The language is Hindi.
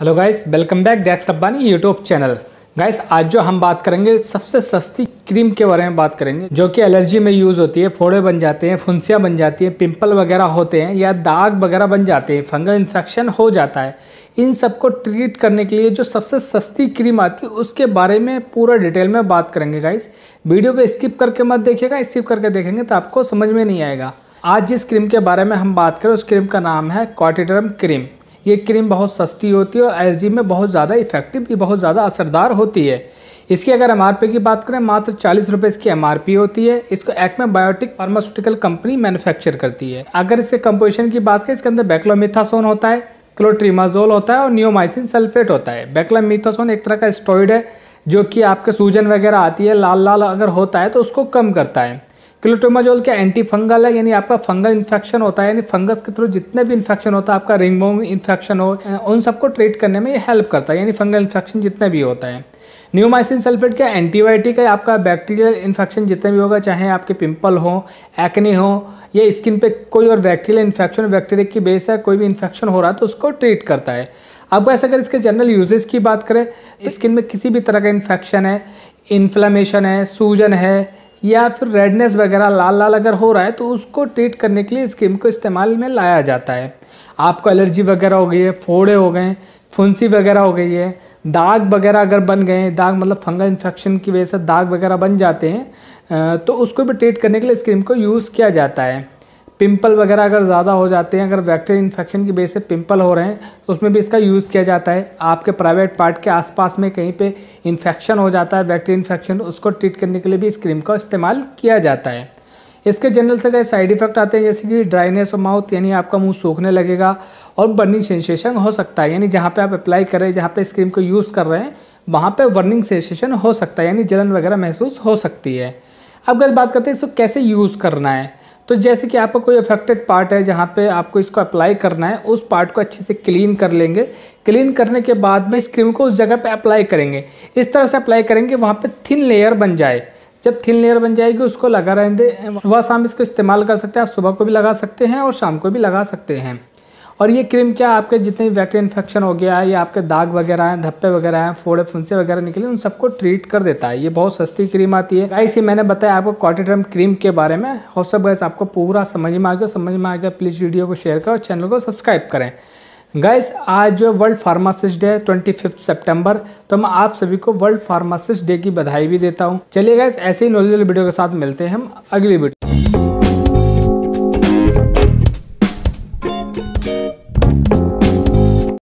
हेलो गाइस वेलकम बैक डैक्स रब्बानी यूट्यूब चैनल गाइस आज जो हम बात करेंगे सबसे सस्ती क्रीम के बारे में बात करेंगे जो कि एलर्जी में यूज़ होती है फोड़े बन जाते हैं फुंसियाँ बन जाती हैं पिंपल वगैरह होते हैं या दाग वगैरह बन जाते हैं फंगल इन्फेक्शन हो जाता है इन सबको ट्रीट करने के लिए जो सबसे सस्ती क्रीम आती है उसके बारे में पूरा डिटेल में बात करेंगे गाइस वीडियो को स्किप करके मत देखिएगा स्किप करके देखेंगे तो आपको समझ में नहीं आएगा आज जिस क्रीम के बारे में हम बात करें उस क्रीम का नाम है कॉटिड्रम क्रीम ये क्रीम बहुत सस्ती होती है और एलर्जी में बहुत ज़्यादा इफेक्टिव भी बहुत ज़्यादा असरदार होती है इसकी अगर एम की बात करें मात्र चालीस रुपये इसकी एम होती है इसको Acme Biotic pharmaceutical company manufacture करती है अगर इसके कंपोजिशन की बात करें इसके अंदर बैक्लोमिथासोन होता है क्लोट्रीमाजोल होता है और नियोमाइसिन सल्फेट होता है बैक्लोमिथासोन एक तरह का स्टोइड है जो कि आपके सूजन वगैरह आती है लाल लाल अगर होता है तो उसको कम करता है क्लोटोमाजोल क्या एंटी फंगल है यानी आपका फंगल इन्फेक्शन होता है यानी फंगस के थ्रू जितने भी इन्फेक्शन होता है आपका रिंगबोम इन्फेक्शन हो उन सबको ट्रीट करने में ये हेल्प करता है यानी फंगल इन्फेक्शन जितने भी होता है न्यूमाइसिन सल्फेट क्या एंटीबायोटिक है आपका बैक्टीरियल इन्फेक्शन जितने भी होगा चाहे आपके पिंपल हो एक्ने हो या स्किन पे कोई और बैक्टीरियल इन्फेक्शन बैक्टीरिया की बेस है कोई भी इन्फेक्शन हो रहा है तो उसको ट्रीट करता है अब वैसे अगर इसके जनरल यूजेस की बात करें स्किन तो में किसी भी तरह का इन्फेक्शन है इन्फ्लामेशन है सूजन है या फिर रेडनेस वगैरह लाल लाल अगर हो रहा है तो उसको ट्रीट करने के लिए इस क्रीम को इस्तेमाल में लाया जाता है आपको एलर्जी वगैरह हो गई है फोड़े हो गए फुंसी वगैरह हो गई है दाग वगैरह अगर बन गए हैं दाग मतलब फंगल इन्फेक्शन की वजह से दाग वगैरह बन जाते हैं तो उसको भी ट्रीट करने के लिए इस क्रीम को यूज़ किया जाता है पिंपल वगैरह अगर ज़्यादा हो जाते हैं अगर बैक्टीरियल इन्फेक्शन की वजह से पिंपल हो रहे हैं तो उसमें भी इसका यूज़ किया जाता है आपके प्राइवेट पार्ट के आसपास में कहीं पे इन्फेक्शन हो जाता है बैक्टीरियल इन्फेक्शन तो उसको ट्रीट करने के लिए भी इस क्रीम का इस्तेमाल किया जाता है इसके जनरल से कई साइड इफेक्ट आते हैं जैसे कि ड्राइनेस ऑफ माउथ यानी आपका मुँह सूखने लगेगा और बर्निंग सेंसेशन हो सकता है यानी जहाँ पर आप अप्लाई करें जहाँ पर इस क्रीम को यूज़ कर रहे हैं वहाँ पर बर्निंग सेंसेशन हो सकता है यानी जलन वगैरह महसूस हो सकती है अब गैस बात करते हैं इसको कैसे यूज़ करना है तो जैसे कि आपका कोई अफेक्टेड पार्ट है जहाँ पे आपको इसको अप्लाई करना है उस पार्ट को अच्छे से क्लीन कर लेंगे क्लीन करने के बाद में इस क्रीम को उस जगह पे अप्लाई करेंगे इस तरह से अप्लाई करेंगे वहाँ पे थिन लेयर बन जाए जब थिन लेयर बन जाएगी उसको लगा रहने दे सुबह शाम इसको इस्तेमाल कर सकते हैं आप सुबह को भी लगा सकते हैं और शाम को भी लगा सकते हैं और ये क्रीम क्या आपके जितने वैक्टर इन्फेक्शन हो गया है या आपके दाग वगैरह हैं धप्पे वगैरह हैं फोड़े फुंसे वगैरह निकले उन सबको ट्रीट कर देता है ये बहुत सस्ती क्रीम आती है ऐसे मैंने बताया आपको कॉटेड्रम क्रीम के बारे में हो सब गैस आपको पूरा समझ में आ गया समझ में आ गया प्लीज़ वीडियो को शेयर करो चैनल को सब्सक्राइब करें गैस आज जो वर्ल्ड फार्मासिस्ट डे है ट्वेंटी फिफ्थ सेप्टेम्बर तो मैं आप सभी को वर्ल्ड फार्मासिस्ट डे की बधाई भी देता हूँ चलिए गैस ऐसे ही नॉलेजल वीडियो के साथ मिलते हैं हम अगली वीडियो